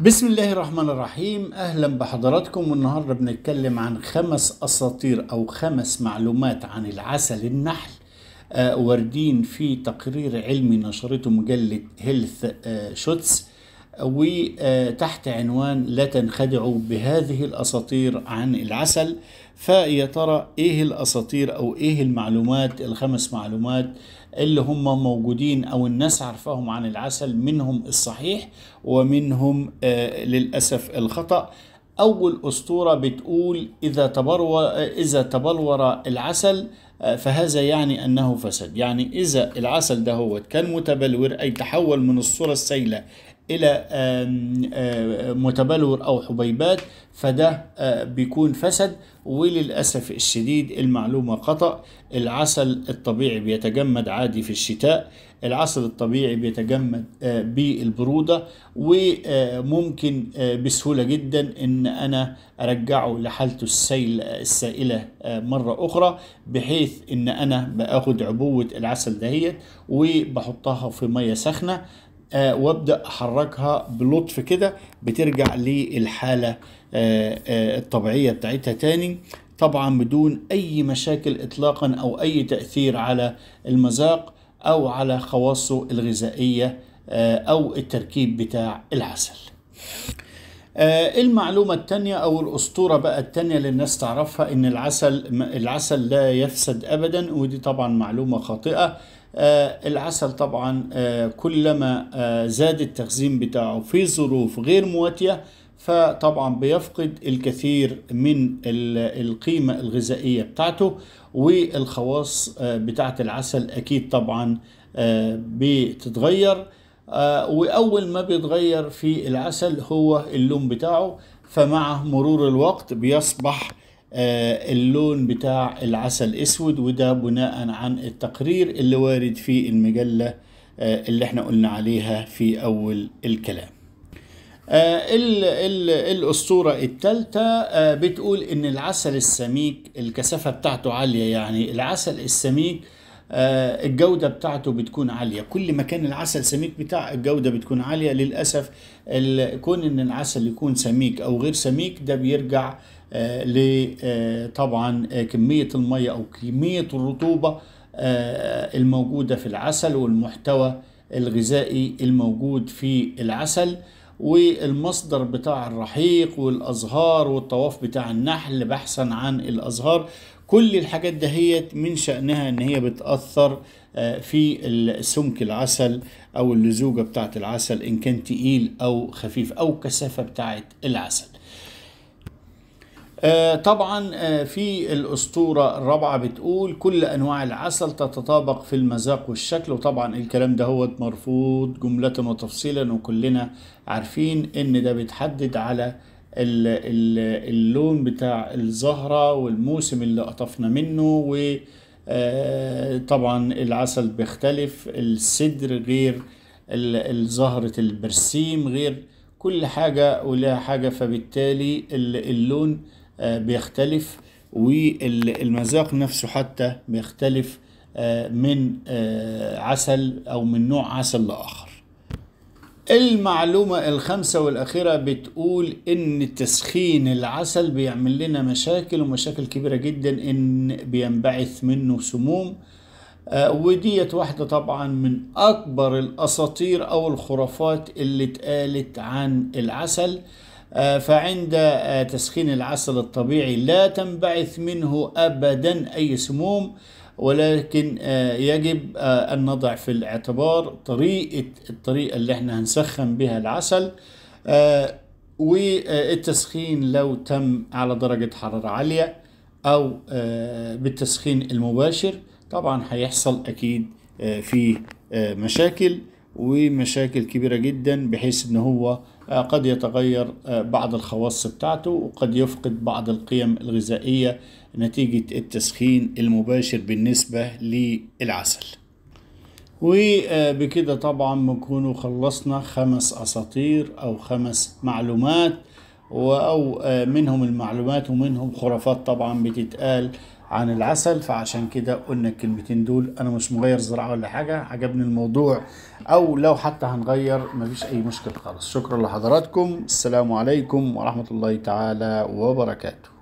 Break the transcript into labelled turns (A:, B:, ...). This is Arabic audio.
A: بسم الله الرحمن الرحيم اهلا بحضراتكم والنهارده بنتكلم عن خمس اساطير او خمس معلومات عن العسل النحل آه واردين في تقرير علمي نشرته مجله هيلث آه شوتس وتحت عنوان لا تنخدعوا بهذه الاساطير عن العسل فيا ترى ايه الاساطير او ايه المعلومات الخمس معلومات اللي هم موجودين او الناس عارفاهم عن العسل منهم الصحيح ومنهم آه، للاسف الخطأ أول أسطورة بتقول إذا تبلور إذا تبلور العسل آه، فهذا يعني أنه فسد يعني إذا العسل ده هو كان متبلور أي تحول من الصورة السائلة الى متبلور او حبيبات فده بيكون فسد وللاسف الشديد المعلومه خطا العسل الطبيعي بيتجمد عادي في الشتاء العسل الطبيعي بيتجمد بالبروده وممكن بسهوله جدا ان انا ارجعه لحالته السيل السائله مره اخرى بحيث ان انا باخد عبوه العسل دهيت وبحطها في ميه سخنه آه، وابدا احركها بلطف كده بترجع للحاله آه، آه، الطبيعيه بتاعتها تاني طبعا بدون اي مشاكل اطلاقا او اي تاثير على المذاق او على خواصه الغذائيه او التركيب بتاع العسل المعلومة التانية أو الأسطورة بقى التانية اللي الناس تعرفها إن العسل العسل لا يفسد أبدا ودي طبعا معلومة خاطئة آه، العسل طبعا آه، كلما آه، زاد التخزين بتاعه في ظروف غير مواتية فطبعا بيفقد الكثير من القيمة الغذائية بتاعته والخواص بتاعة العسل أكيد طبعا بتتغير وأول ما بيتغير في العسل هو اللون بتاعه فمع مرور الوقت بيصبح آه، اللون بتاع العسل اسود وده بناء عن التقرير اللي وارد في المجلة آه، اللي احنا قلنا عليها في اول الكلام آه، الأسطورة التالتة بتقول إن العسل السميك الكثافة بتاعته عالية يعني العسل السميك آه، الجودة بتاعته بتكون عالية كل ما كان العسل سميك بتاع الجودة بتكون عالية للأسف كون ان العسل يكون سميك او غير سميك ده بيرجع آه، لطبعا آه، كمية المية او كمية الرطوبة الموجودة في العسل والمحتوى الغذائي الموجود في العسل والمصدر بتاع الرحيق والازهار والطواف بتاع النحل بحثا عن الازهار كل الحاجات دهيت من شأنها ان هي بتأثر آه، في سمك العسل او اللزوجة بتاعة العسل ان كان تقيل او خفيف او كثافة بتاعة العسل آه، طبعا آه، في الأسطورة الرابعة بتقول كل أنواع العسل تتطابق في المذاق والشكل وطبعا الكلام ده هو مرفوض جملة وتفصيلا وكلنا عارفين إن ده بيتحدد على اللون بتاع الزهرة والموسم اللي قطفنا منه و آه، طبعا العسل بيختلف السدر غير زهرة البرسيم غير كل حاجة ولها حاجة فبالتالي اللون آه، بيختلف والمذاق نفسه حتى بيختلف آه، من عسل أو من نوع عسل لآخر المعلومة الخامسة والأخيرة بتقول إن تسخين العسل بيعمل لنا مشاكل ومشاكل كبيرة جدا إن بينبعث منه سموم آه، وديت واحدة طبعا من أكبر الأساطير أو الخرافات اللي اتقالت عن العسل آه، فعند آه، تسخين العسل الطبيعي لا تنبعث منه أبدا أي سموم ولكن آه، يجب آه، أن نضع في الاعتبار طريقة الطريقة اللي احنا هنسخن بها العسل آه، والتسخين لو تم على درجة حرارة عالية أو بالتسخين المباشر طبعا هيحصل أكيد في مشاكل ومشاكل كبيرة جدا بحيث ان هو قد يتغير بعض الخواص بتاعته وقد يفقد بعض القيم الغذائية نتيجة التسخين المباشر بالنسبة للعسل وبكده طبعا بنكون خلصنا خمس أساطير أو خمس معلومات أو آه، منهم المعلومات ومنهم خرافات طبعا بتتقال عن العسل فعشان كده قلنا الكلمتين دول انا مش مغير زراعه ولا حاجه عجبني الموضوع او لو حتى هنغير مفيش اي مشكله خالص شكرا لحضراتكم السلام عليكم ورحمه الله تعالى وبركاته